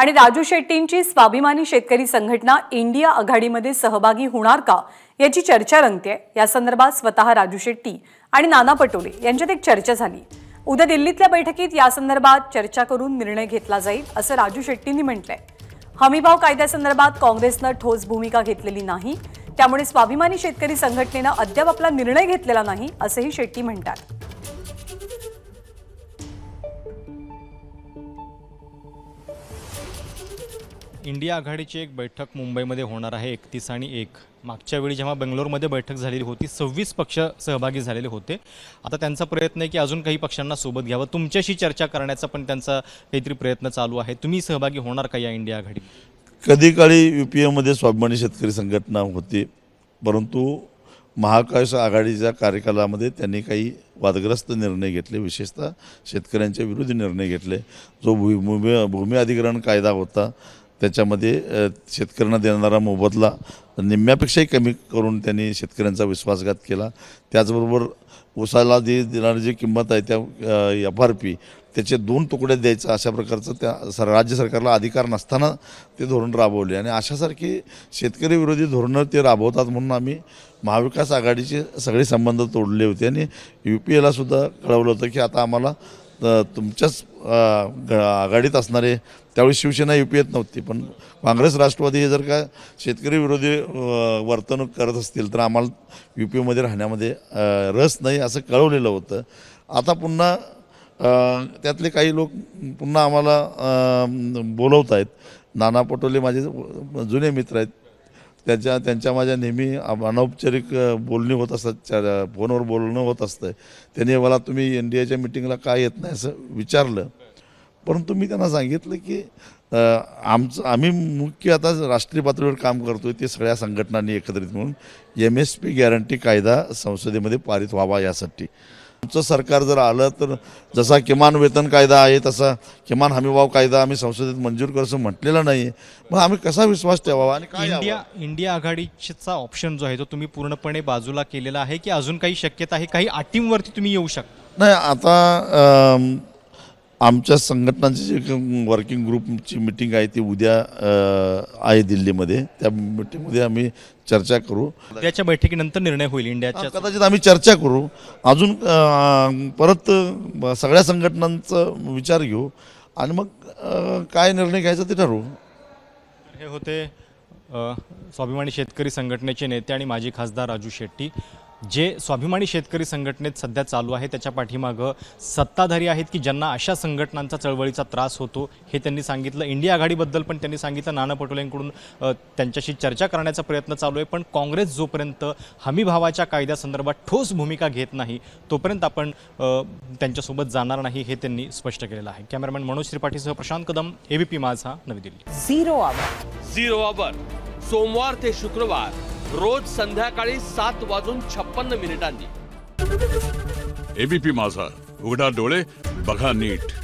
आणि राजू शेट्टींची स्वाभिमानी शेतकरी संघटना इंडिया आघाडीमध्ये सहभागी होणार का याची चर्चा रंगते या संदर्भात स्वतः राजू शेट्टी आणि नाना पटोले यांच्यात एक चर्चा झाली उद्या दिल्लीतल्या बैठकीत या संदर्भात चर्चा करून निर्णय घेतला जाईल असं राजू शेट्टींनी म्हटलंय हमीभाव कायद्यासंदर्भात काँग्रेसनं ठोस भूमिका घेतलेली नाही त्यामुळे स्वाभिमानी शेतकरी संघटनेनं अद्याप आपला निर्णय घेतलेला नाही असंही शेट्टी म्हणतात इंडिया आघाडीची एक बैठक मुंबईमध्ये होणार आहे एकतीस आणि एक मागच्या वेळी जेव्हा बेंगलोरमध्ये बैठक झालेली होती सव्वीस पक्ष सहभागी झालेले होते आता त्यांचा प्रयत्न आहे की अजून काही पक्षांना सोबत घ्यावं तुमच्याशी चर्चा करण्याचा पण त्यांचा काहीतरी प्रयत्न चालू आहे तुम्ही सहभागी होणार का या इंडिया आघाडी कधी काळी यू पी एमध्ये स्वाभिमानी शेतकरी संघटना होती परंतु महाकाश आघाडीच्या कार्यकालामध्ये त्यांनी काही वादग्रस्त निर्णय घेतले विशेषतः शेतकऱ्यांच्या विरोधी निर्णय घेतले जो भूमि भूमी अधिग्रहण कायदा होता त्याच्यामध्ये शेतकऱ्यांना देणारा मोबदला निम्म्यापेक्षाही कमी करून त्यांनी शेतकऱ्यांचा विश्वासघात केला त्याचबरोबर उसाला दे देणारी जी किंमत आहे त्या एफ आर पी त्याचे दोन तुकडे द्यायचं अशा प्रकारचं त्या सर राज्य सरकारला अधिकार नसताना ते धोरण राबवले आणि अशासारखी शेतकरी विरोधी धोरणं ते राबवतात म्हणून आम्ही महाविकास आघाडीचे सगळे संबंध तोडले होते आणि यू पी एलासुद्धा कळवलं होतं की आता आम्हाला तुमच्याच आघाडीत असणारे त्यावेळी शिवसेना येत नव्हती पण काँग्रेस राष्ट्रवादी हे जर का शेतकरी विरोधी वर्तणूक करत असतील तर आम्हाला यू एमध्ये राहण्यामध्ये रस नाही असं कळवलेलं होतं आता पुन्हा त्यातले काही लोक पुन्हा आम्हाला बोलवत आहेत नाना पटोले माझे जुने मित्र आहेत त्याच्या त्यांच्या माझ्या नेहमी अनौपचारिक बोलणी होत असतात फोनवर बोलणं होत असतं त्यांनी मला तुम्ही एन डी एच्या मिटिंगला काय येत नाही असं विचारलं परंतु मी त्यांना सांगितलं की आमचं आम्ही मुख्य आता राष्ट्रीय पातळीवर काम करतोय ते सगळ्या संघटनांनी एकत्रित म्हणून एम एस पी गॅरंटी कायदा संसदेमध्ये पारित व्हावा यासाठी आमचं सरकार जर आलं तर जसा किमान वेतन कायदा आहे तसा किमान हमीभाव कायदा आम्ही संसदेत मंजूर असं म्हटलेला नाही आहे मग आम्ही कसा विश्वास ठेवावा आणि काय इंडिया इंडिया आघाडीचा ऑप्शन जो आहे तो तुम्ही पूर्णपणे बाजूला केलेला आहे की अजून काही शक्यता आहे काही अटींवरती तुम्ही येऊ शकता नाही आता आमच्या संघटनांची जे वर्किंग ग्रुपची मिटिंग आहे ती उद्या आहे दिल्लीमध्ये त्या मिटिंगमध्ये आम्ही चर्चा करू त्याच्या बैठकीनंतर निर्णय होईल इंडियाच्या कदाचित आम्ही चर्चा करू अजून परत सगळ्या संघटनांचा विचार घेऊ आणि मग काय निर्णय घ्यायचा ते ठरवू हे होते स्वाभिमानी शेतकरी संघटनेचे नेते आणि माजी खासदार राजू शेट्टी जे स्वाभिमानी शेतकरी संघटनेत सध्या चालू आहे त्याच्या पाठीमागं सत्ताधारी आहेत की ज्यांना अशा संघटनांचा चळवळीचा त्रास होतो हे त्यांनी सांगितलं इंडिया आघाडीबद्दल पण त्यांनी सांगितलं नाना पटोलेंकडून त्यांच्याशी चर्चा करण्याचा प्रयत्न चालू आहे पण काँग्रेस जोपर्यंत हमीभावाच्या कायद्यासंदर्भात ठोस भूमिका घेत नाही तोपर्यंत आपण त्यांच्यासोबत जाणार नाही हे त्यांनी स्पष्ट केलेलं आहे कॅमेरामॅन मनोज त्रिपाठीसह Prashant Kadam ABP Majha Navi Delhi zero hour zero hour सोमवार ते शुक्रवार रोज संध्याकाळी सात वाजून छप्पन्न मिनिटांनी एबीपी माझा उघडा डोळे बघा नीट